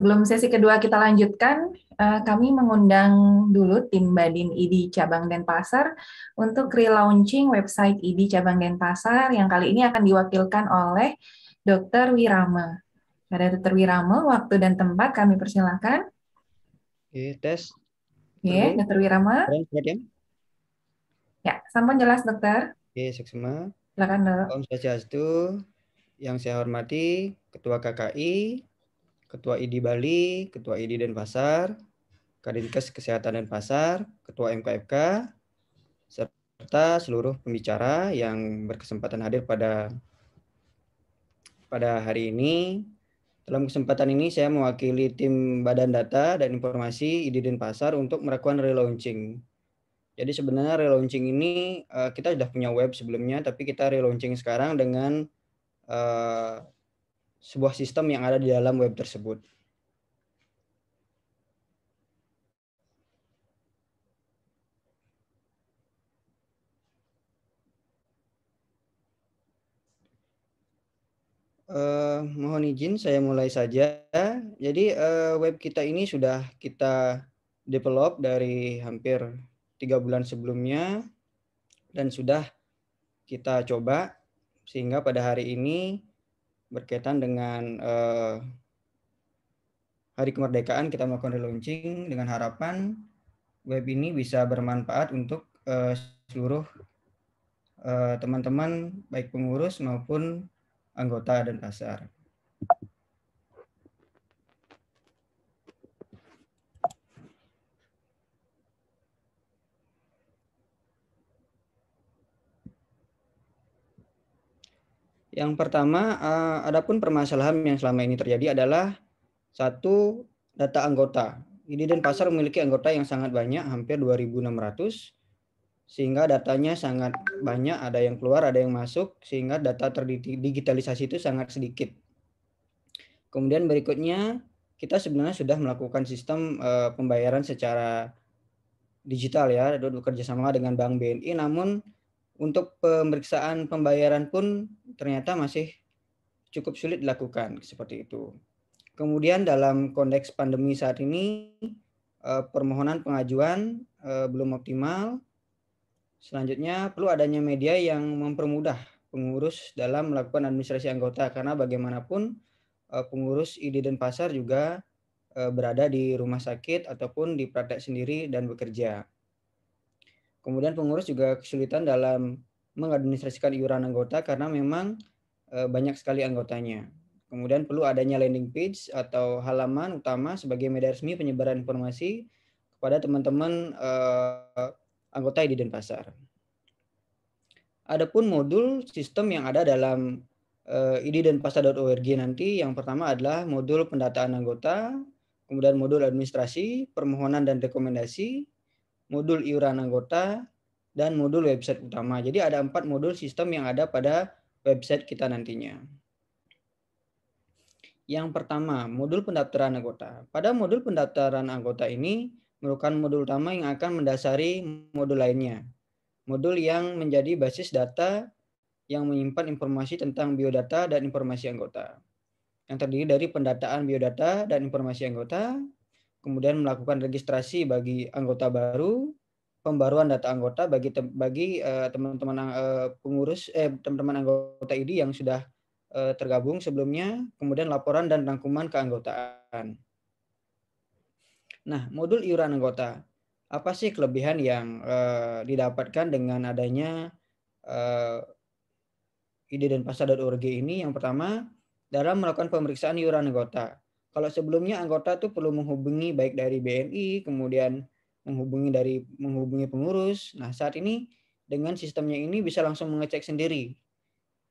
Belum sesi kedua kita lanjutkan, eh, kami mengundang dulu tim Badin ID Cabang Denpasar untuk relaunching website ID Cabang Denpasar yang kali ini akan diwakilkan oleh Dr. Wirama. Pada Dr. Wirama, waktu dan tempat kami persilahkan. Oke, tes. Oke, Dr. Wirama. Ya, sampai jelas, dokter. Oke, seksama. Silakan, dok. Om Sajastu, yang saya hormati Ketua KKI, Ketua ID Bali, Ketua ID Denpasar, Kadinkes Kesehatan Denpasar, Ketua MKFK, serta seluruh pembicara yang berkesempatan hadir pada pada hari ini. Dalam kesempatan ini saya mewakili tim Badan Data dan Informasi ID Denpasar untuk melakukan relaunching. Jadi sebenarnya relaunching ini eh, kita sudah punya web sebelumnya, tapi kita relaunching sekarang dengan eh, sebuah sistem yang ada di dalam web tersebut. Uh, mohon izin saya mulai saja. Jadi uh, web kita ini sudah kita develop dari hampir tiga bulan sebelumnya dan sudah kita coba sehingga pada hari ini berkaitan dengan eh, hari kemerdekaan kita melakukan relaunching dengan harapan web ini bisa bermanfaat untuk eh, seluruh eh, teman-teman eh, baik pengurus maupun anggota dan pasar. Yang pertama, eh, adapun permasalahan yang selama ini terjadi adalah satu data anggota. Ini dan pasar memiliki anggota yang sangat banyak, hampir 2.600, sehingga datanya sangat banyak, ada yang keluar, ada yang masuk, sehingga data terdigitalisasi itu sangat sedikit. Kemudian berikutnya, kita sebenarnya sudah melakukan sistem eh, pembayaran secara digital ya, bekerja sama dengan Bank BNI, namun untuk pemeriksaan pembayaran pun ternyata masih cukup sulit dilakukan seperti itu. Kemudian dalam konteks pandemi saat ini eh, permohonan pengajuan eh, belum optimal. Selanjutnya perlu adanya media yang mempermudah pengurus dalam melakukan administrasi anggota karena bagaimanapun eh, pengurus ID dan pasar juga berada di rumah sakit ataupun di praktek sendiri dan bekerja. Kemudian pengurus juga kesulitan dalam mengadministrasikan iuran anggota karena memang eh, banyak sekali anggotanya. Kemudian perlu adanya landing page atau halaman utama sebagai media resmi penyebaran informasi kepada teman-teman eh, anggota di Denpasar. Adapun modul sistem yang ada dalam uh, eh, iddenpasar.org nanti yang pertama adalah modul pendataan anggota, kemudian modul administrasi, permohonan dan rekomendasi, modul iuran anggota, dan modul website utama. Jadi ada empat modul sistem yang ada pada website kita nantinya. Yang pertama, modul pendaftaran anggota. Pada modul pendaftaran anggota ini merupakan modul utama yang akan mendasari modul lainnya. Modul yang menjadi basis data yang menyimpan informasi tentang biodata dan informasi anggota. Yang terdiri dari pendataan biodata dan informasi anggota, kemudian melakukan registrasi bagi anggota baru, pembaruan data anggota bagi bagi eh, teman-teman uh, uh, pengurus eh teman-teman anggota ID yang sudah uh, tergabung sebelumnya, kemudian laporan dan rangkuman keanggotaan. Nah, modul iuran anggota. Apa sih kelebihan yang uh, didapatkan dengan adanya uh, ide dan pasar.org ini? Yang pertama, dalam melakukan pemeriksaan iuran anggota kalau sebelumnya anggota tuh perlu menghubungi baik dari BNI kemudian menghubungi dari menghubungi pengurus. Nah, saat ini dengan sistemnya ini bisa langsung mengecek sendiri.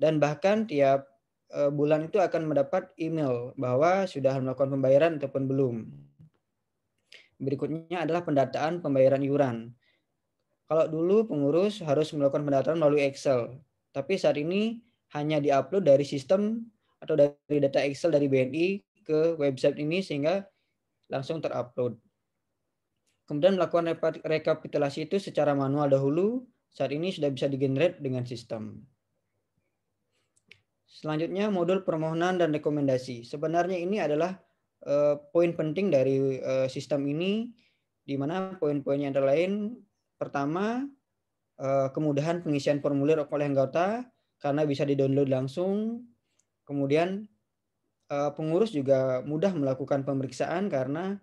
Dan bahkan tiap eh, bulan itu akan mendapat email bahwa sudah melakukan pembayaran ataupun belum. Berikutnya adalah pendataan pembayaran iuran. Kalau dulu pengurus harus melakukan pendataan melalui Excel, tapi saat ini hanya diupload dari sistem atau dari data Excel dari BNI ke website ini sehingga langsung terupload. Kemudian melakukan rekapitulasi itu secara manual dahulu, saat ini sudah bisa digenerate dengan sistem. Selanjutnya modul permohonan dan rekomendasi. Sebenarnya ini adalah uh, poin penting dari uh, sistem ini, di mana poin-poinnya antara lain, pertama uh, kemudahan pengisian formulir oleh anggota karena bisa didownload langsung, kemudian Eh, pengurus juga mudah melakukan pemeriksaan karena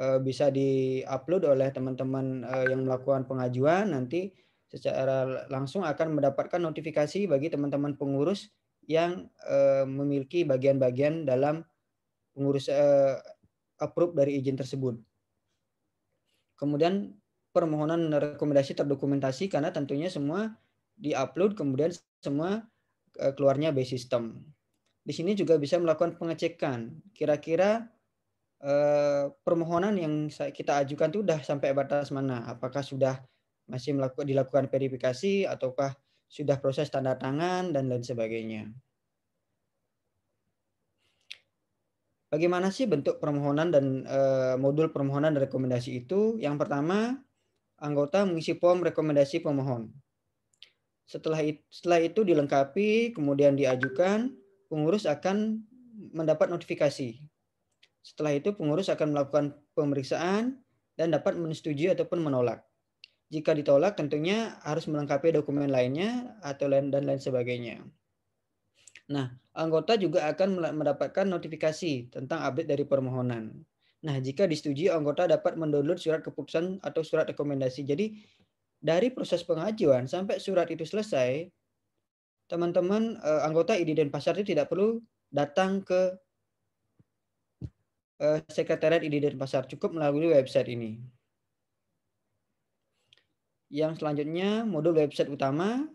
eh, bisa diupload oleh teman-teman eh, yang melakukan pengajuan nanti secara langsung akan mendapatkan notifikasi bagi teman-teman pengurus yang memiliki bagian-bagian dalam pengurus approve dari izin tersebut. Kemudian permohonan rekomendasi terdokumentasi karena tentunya semua diupload kemudian semua keluarnya base system di sini juga bisa melakukan pengecekan. Kira-kira eh, permohonan yang kita ajukan itu sudah sampai batas mana? Apakah sudah masih melakukan dilakukan verifikasi ataukah sudah proses tanda tangan dan lain sebagainya? Bagaimana sih bentuk permohonan dan eh, modul permohonan dan rekomendasi itu? Yang pertama, anggota mengisi form rekomendasi pemohon. Setelah itu, setelah itu dilengkapi, kemudian diajukan, pengurus akan mendapat notifikasi. Setelah itu pengurus akan melakukan pemeriksaan dan dapat menyetujui ataupun menolak. Jika ditolak tentunya harus melengkapi dokumen lainnya atau lain dan lain sebagainya. Nah, anggota juga akan mendapatkan notifikasi tentang update dari permohonan. Nah, jika disetujui anggota dapat mendownload surat keputusan atau surat rekomendasi. Jadi dari proses pengajuan sampai surat itu selesai, teman-teman uh, anggota ID dan pasar itu tidak perlu datang ke uh, sekretariat ID dan pasar cukup melalui website ini. Yang selanjutnya, modul website utama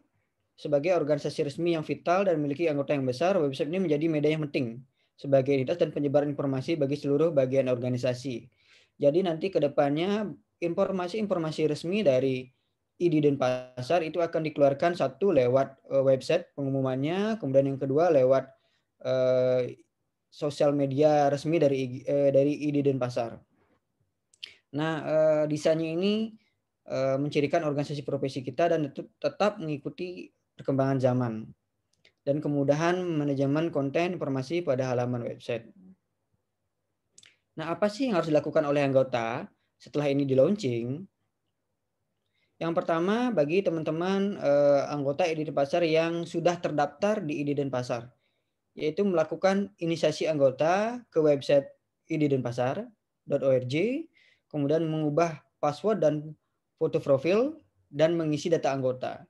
sebagai organisasi resmi yang vital dan memiliki anggota yang besar, website ini menjadi media yang penting sebagai identitas dan penyebar informasi bagi seluruh bagian organisasi. Jadi nanti ke depannya informasi-informasi resmi dari ID Pasar itu akan dikeluarkan satu lewat eh, website pengumumannya, kemudian yang kedua lewat uh, sosial media resmi dari uh, dari ID Denpasar. Nah, uh, desainnya ini uh, mencirikan organisasi profesi kita dan tetap mengikuti perkembangan zaman dan kemudahan manajemen konten informasi pada halaman website. Nah, apa sih yang harus dilakukan oleh anggota setelah ini di launching? Yang pertama bagi teman-teman eh, anggota ID Pasar yang sudah terdaftar di ID Pasar, yaitu melakukan inisiasi anggota ke website iddenpasar.org, kemudian mengubah password dan foto profil dan mengisi data anggota.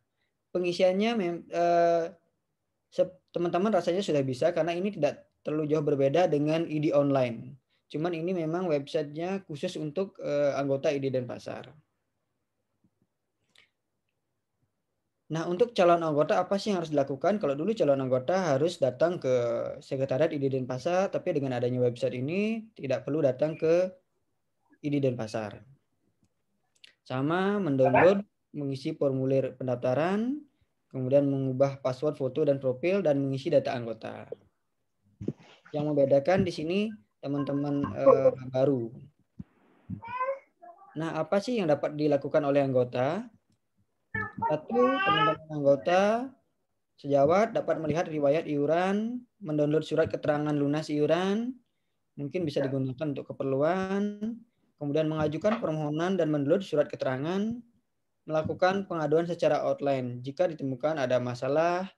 Pengisiannya teman eh, teman-teman rasanya sudah bisa karena ini tidak terlalu jauh berbeda dengan ID online. Cuman ini memang websitenya khusus untuk eh, anggota ID Denpasar. Nah, untuk calon anggota apa sih yang harus dilakukan? Kalau dulu calon anggota harus datang ke sekretariat IDI Denpasar, tapi dengan adanya website ini tidak perlu datang ke IDI Denpasar. Sama mendownload, mengisi formulir pendaftaran, kemudian mengubah password, foto dan profil dan mengisi data anggota. Yang membedakan di sini teman-teman eh, baru. Nah, apa sih yang dapat dilakukan oleh anggota? Satu, teman-teman anggota sejawat dapat melihat riwayat iuran, mendownload surat keterangan lunas iuran, mungkin bisa ya. digunakan untuk keperluan, kemudian mengajukan permohonan dan mendownload surat keterangan, melakukan pengaduan secara outline jika ditemukan ada masalah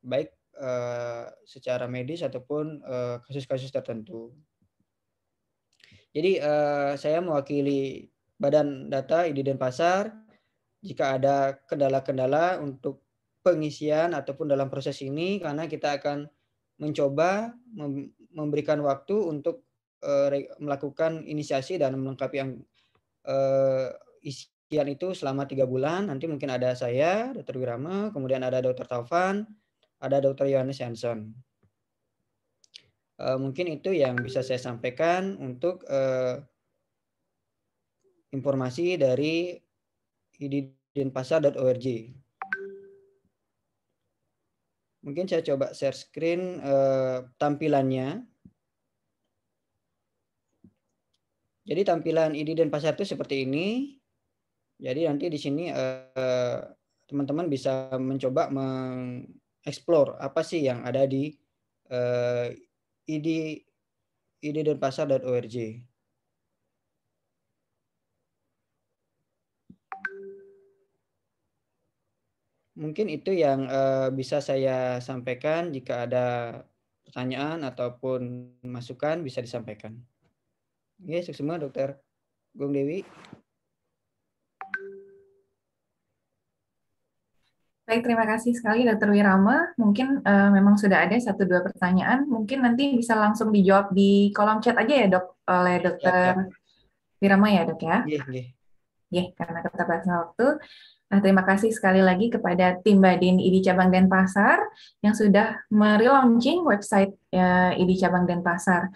baik eh, secara medis ataupun eh, kasus-kasus eh, tertentu. Jadi eh, saya mewakili Badan Data ID Pasar jika ada kendala-kendala untuk pengisian ataupun dalam proses ini karena kita akan mencoba memberikan waktu untuk eh, melakukan inisiasi dan melengkapi yang eh, isian itu selama tiga bulan. Nanti mungkin ada saya, Dr. Wirama, kemudian ada Dr. Taufan, ada Dr. Yohanes Hanson. Eh, mungkin itu yang bisa saya sampaikan untuk informasi dari iddenpasar.org. Mungkin saya coba share screen uh, tampilannya. Jadi tampilan ID dan pasar itu seperti ini. Jadi nanti di sini eh, teman-teman uh, bisa mencoba mengeksplor apa sih yang ada di uh, ID id dan mungkin itu yang uh, bisa saya sampaikan jika ada pertanyaan ataupun masukan bisa disampaikan. Oke, okay, semua dokter Gong Dewi. Baik, terima kasih sekali Dr. Wirama. Mungkin uh, memang sudah ada satu dua pertanyaan. Mungkin nanti bisa langsung dijawab di kolom chat aja ya dok oleh Dr. Ya, ya. Wirama ya dok ya. Iya, iya. Ya, karena keterbatasan waktu. Nah, terima kasih sekali lagi kepada tim Badin IDI Cabang Denpasar yang sudah merelaunching website ya, eh, ID Cabang Denpasar.